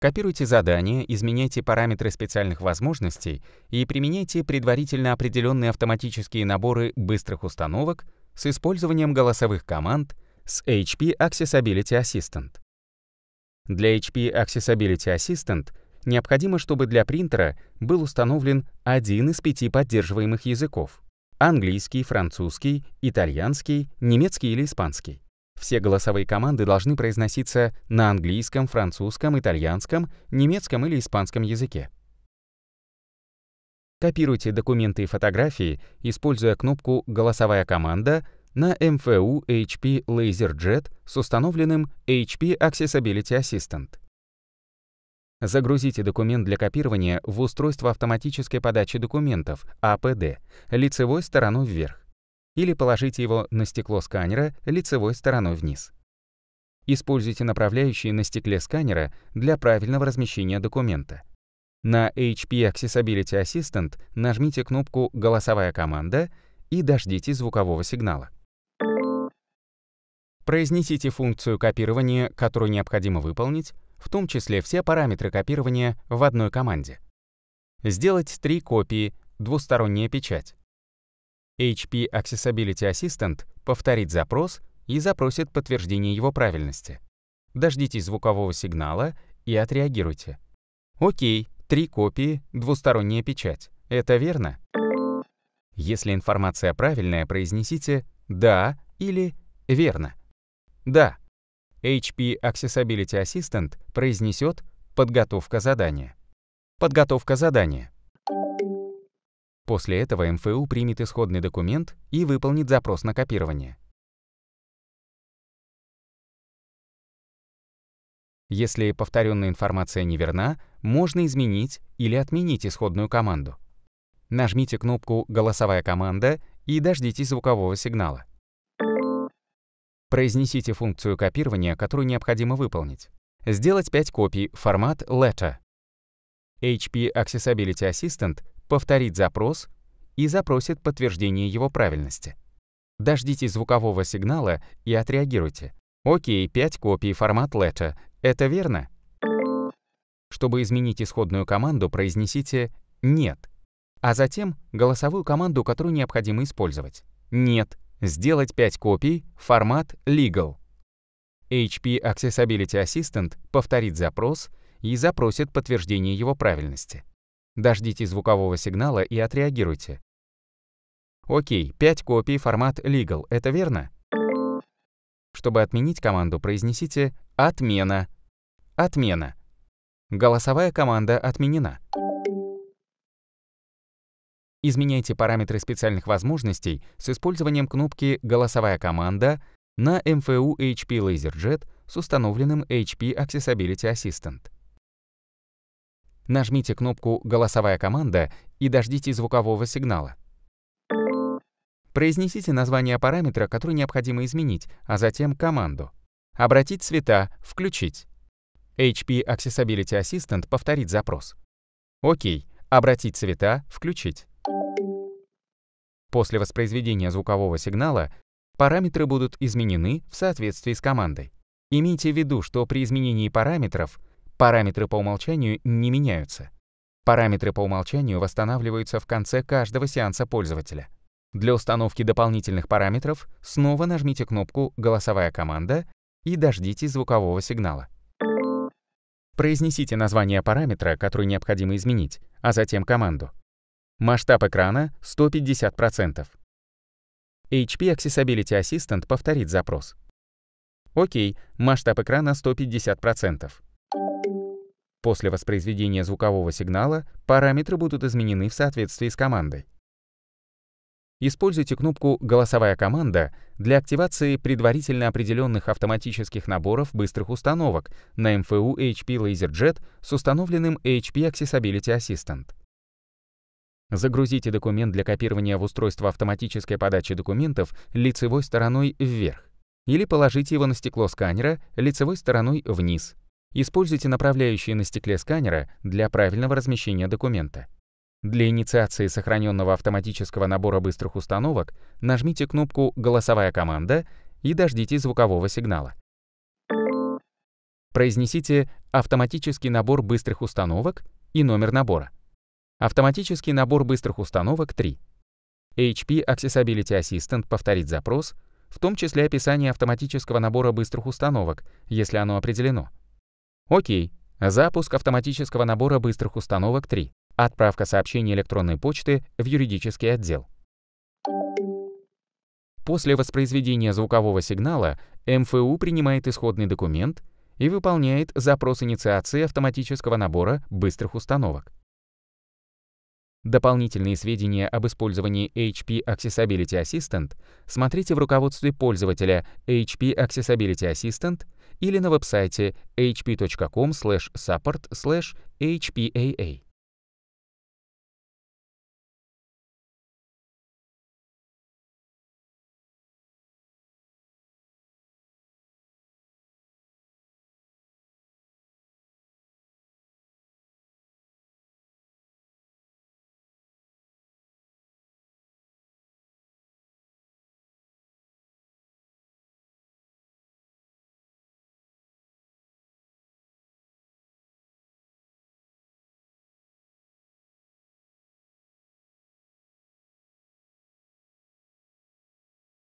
Копируйте задания, изменяйте параметры специальных возможностей и применяйте предварительно определенные автоматические наборы быстрых установок с использованием голосовых команд с HP Accessibility Assistant. Для HP Accessibility Assistant необходимо, чтобы для принтера был установлен один из пяти поддерживаемых языков — английский, французский, итальянский, немецкий или испанский. Все голосовые команды должны произноситься на английском, французском, итальянском, немецком или испанском языке. Копируйте документы и фотографии, используя кнопку «Голосовая команда» на МФУ HP LaserJet с установленным HP Accessibility Assistant. Загрузите документ для копирования в устройство автоматической подачи документов, АПД, лицевой стороной вверх или положите его на стекло сканера лицевой стороной вниз. Используйте направляющие на стекле сканера для правильного размещения документа. На HP Accessibility Assistant нажмите кнопку «Голосовая команда» и дождитесь звукового сигнала. Произнесите функцию копирования, которую необходимо выполнить, в том числе все параметры копирования в одной команде. Сделать три копии, двусторонняя печать. HP Accessibility Assistant повторит запрос и запросит подтверждение его правильности. Дождитесь звукового сигнала и отреагируйте. Окей, три копии, двусторонняя печать. Это верно? Если информация правильная, произнесите «да» или «верно». «Да». HP Accessibility Assistant произнесет «подготовка задания». Подготовка задания. После этого МФУ примет исходный документ и выполнит запрос на копирование. Если повторенная информация неверна, можно изменить или отменить исходную команду. Нажмите кнопку «Голосовая команда» и дождитесь звукового сигнала. Произнесите функцию копирования, которую необходимо выполнить. Сделать 5 копий, формат LETA. HP Accessibility Assistant повторит запрос и запросит подтверждение его правильности. Дождитесь звукового сигнала и отреагируйте. Окей, 5 копий, формат лета. Это верно? Чтобы изменить исходную команду, произнесите «нет», а затем голосовую команду, которую необходимо использовать. «Нет», «сделать 5 копий», формат «legal». HP Accessibility Assistant повторит запрос и запросит подтверждение его правильности. Дождитесь звукового сигнала и отреагируйте. Окей, 5 копий формат legal, это верно? Чтобы отменить команду, произнесите «Отмена». «Отмена». Голосовая команда отменена. Изменяйте параметры специальных возможностей с использованием кнопки «Голосовая команда» на MFU HP LaserJet с установленным HP Accessibility Assistant нажмите кнопку «Голосовая команда» и дождитесь звукового сигнала. Произнесите название параметра, который необходимо изменить, а затем команду. Обратить цвета, включить. HP Accessibility Assistant повторит запрос. Окей, обратить цвета, включить. После воспроизведения звукового сигнала параметры будут изменены в соответствии с командой. Имейте в виду, что при изменении параметров Параметры по умолчанию не меняются. Параметры по умолчанию восстанавливаются в конце каждого сеанса пользователя. Для установки дополнительных параметров снова нажмите кнопку «Голосовая команда» и дождитесь звукового сигнала. Произнесите название параметра, который необходимо изменить, а затем команду. Масштаб экрана 150%. HP Accessibility Assistant повторит запрос. Окей, масштаб экрана 150%. После воспроизведения звукового сигнала параметры будут изменены в соответствии с командой. Используйте кнопку «Голосовая команда» для активации предварительно определенных автоматических наборов быстрых установок на МФУ HP LaserJet с установленным HP Accessibility Assistant. Загрузите документ для копирования в устройство автоматической подачи документов лицевой стороной вверх или положите его на стекло сканера лицевой стороной вниз Используйте направляющие на стекле сканера для правильного размещения документа. Для инициации сохраненного автоматического набора быстрых установок нажмите кнопку «Голосовая команда» и дождитесь звукового сигнала. Произнесите «Автоматический набор быстрых установок» и номер набора. Автоматический набор быстрых установок 3. HP Accessibility Assistant повторит запрос, в том числе описание автоматического набора быстрых установок, если оно определено. Окей. Запуск автоматического набора быстрых установок 3. Отправка сообщений электронной почты в юридический отдел. После воспроизведения звукового сигнала МФУ принимает исходный документ и выполняет запрос инициации автоматического набора быстрых установок. Дополнительные сведения об использовании HP Accessibility Assistant смотрите в руководстве пользователя HP Accessibility Assistant – или на веб-сайте hp.com/support/hpaa.